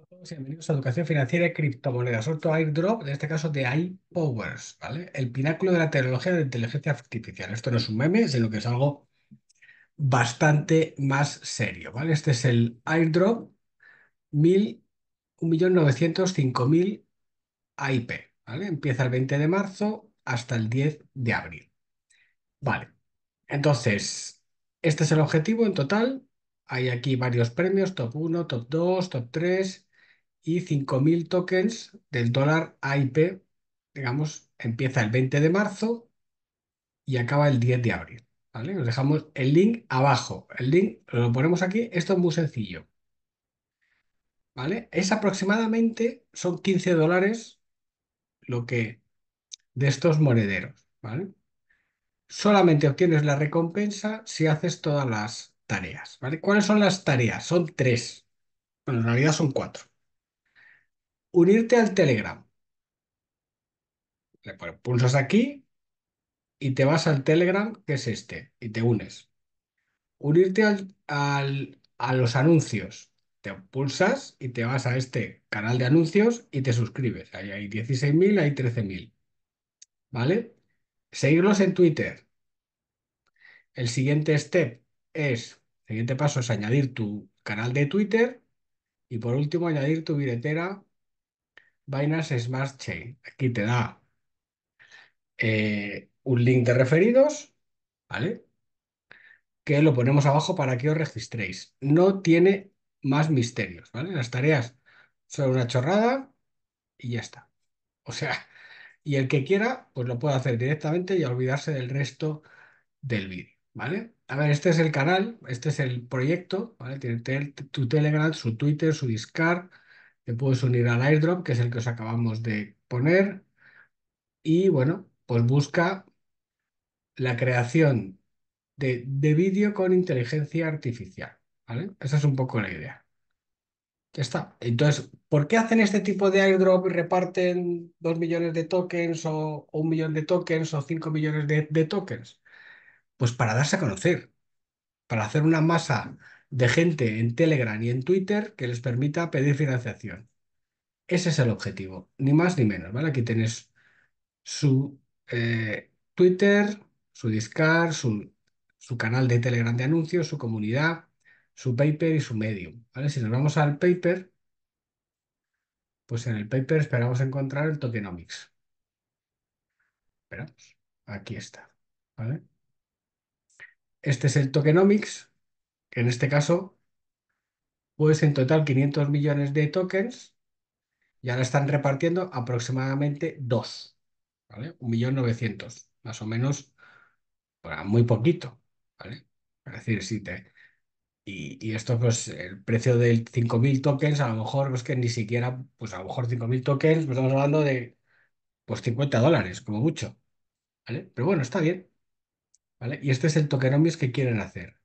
a todos, bienvenidos a Educación Financiera y Criptomonedas, otro airdrop, en este caso de iPowers, ¿vale? El pináculo de la tecnología de inteligencia artificial. Esto no es un meme, sino que es algo bastante más serio, ¿vale? Este es el airdrop 1.905.000 AIP, ¿vale? Empieza el 20 de marzo hasta el 10 de abril. Vale, entonces, este es el objetivo en total. Hay aquí varios premios, top 1, top 2, top 3 y 5.000 tokens del dólar AIP, digamos, empieza el 20 de marzo y acaba el 10 de abril. ¿vale? dejamos el link abajo. El link lo ponemos aquí. Esto es muy sencillo. ¿Vale? Es aproximadamente, son 15 dólares lo que de estos monederos. ¿Vale? Solamente obtienes la recompensa si haces todas las tareas. ¿Vale? ¿Cuáles son las tareas? Son tres. Bueno, en realidad son cuatro unirte al Telegram. pulsas aquí y te vas al Telegram, que es este, y te unes. Unirte a los anuncios. Te pulsas y te vas a este canal de anuncios y te suscribes. Ahí hay 16.000, hay 13.000. ¿Vale? Seguirlos en Twitter. El siguiente step es, el siguiente paso es añadir tu canal de Twitter y por último añadir tu billetera Binance Smart Chain. Aquí te da eh, un link de referidos, ¿vale? Que lo ponemos abajo para que os registréis. No tiene más misterios, ¿vale? Las tareas son una chorrada y ya está. O sea, y el que quiera, pues lo puede hacer directamente y olvidarse del resto del vídeo, ¿vale? A ver, este es el canal, este es el proyecto, ¿vale? Tiene tu Telegram, su Twitter, su Discord te puedes unir al airdrop, que es el que os acabamos de poner. Y bueno, pues busca la creación de, vídeo con inteligencia artificial. ¿vale? Esa es un poco la idea. Ya está. Entonces, ¿por qué hacen este tipo de airdrop y reparten 2 millones de tokens o, un millón de tokens o 5 millones de tokens? Pues para darse a conocer, para hacer una masa de gente en Telegram y en Twitter que les permita pedir financiación. Ese es el objetivo, ni más ni menos, ¿vale? Aquí tenés su eh, Twitter, su Discord, su, canal de Telegram de anuncios, su comunidad, su paper y su medium, ¿vale? Si nos vamos al paper, pues en el paper esperamos encontrar el tokenomics. Esperamos. Aquí está, ¿vale? Este es el tokenomics en este caso, pues en total 500 millones de tokens y ahora están repartiendo aproximadamente 2, ¿vale? 1.900.000, más o menos, para muy poquito, ¿vale? Es decir, si te... Y, esto, pues, el precio del 5.000 tokens, a lo mejor, es pues, que ni siquiera, pues a lo mejor 5.000 tokens, pues, estamos hablando de, pues 50 dólares, como mucho, ¿vale? Pero bueno, está bien, ¿vale? Y este es el tokenomics que quieren hacer.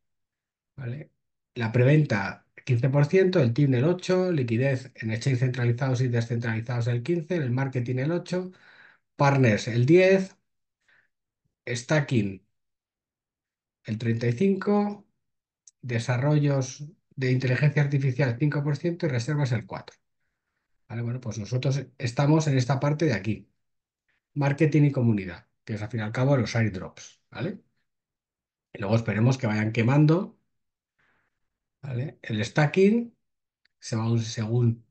¿vale? La preventa 15%, el team el 8%, liquidez en exchange centralizados y descentralizados el 15%, el marketing el 8%, partners el 10%, stacking el 35%, desarrollos de inteligencia artificial 5% y reservas el 4%. ¿Vale? Bueno, pues nosotros estamos en esta parte de aquí, marketing y comunidad, que es al fin y al cabo los airdrops. ¿vale? Y luego esperemos que vayan quemando el stacking se va según,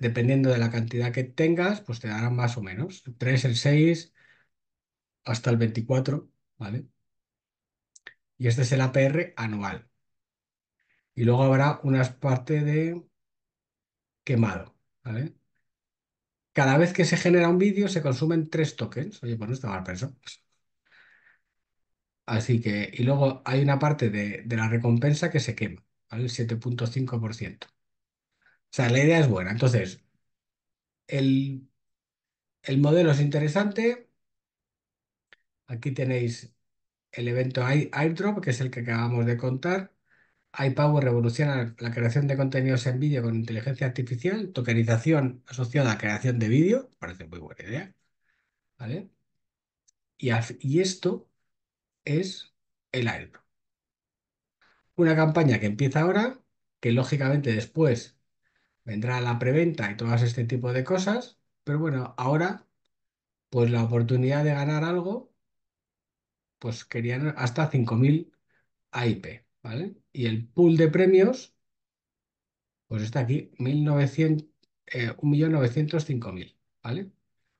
dependiendo de la cantidad que tengas, pues te darán más o menos. El 3, el 6, hasta el 24, ¿vale? Y este es el APR anual. Y luego habrá una parte de quemado, ¿vale? Cada vez que se genera un vídeo se consumen tres tokens. Oye, bueno, pues está mal pensado. Así que, y luego hay una parte de, la recompensa que se quema, ¿vale? El 7.5%. O sea, la idea es buena. Entonces, el, modelo es interesante. Aquí tenéis el evento airdrop, que es el que acabamos de contar. iPower revoluciona la creación de contenidos en vídeo con inteligencia artificial, tokenización asociada a creación de vídeo, parece muy buena idea. ¿Vale? Y, y esto es el AELP. Una campaña que empieza ahora, que lógicamente después vendrá la preventa y todas este tipo de cosas, pero bueno, ahora pues la oportunidad de ganar algo, pues querían hasta 5.000 AIP, e ¿vale? Y el pool de premios, pues está aquí, 1.905.000, eh, ¿vale?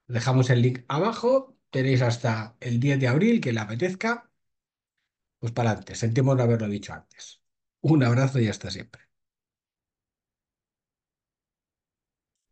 Dejamos el link abajo, tenéis hasta el 10 de abril, que le apetezca, pues para antes, sentimos no haberlo dicho antes. Un abrazo y hasta siempre.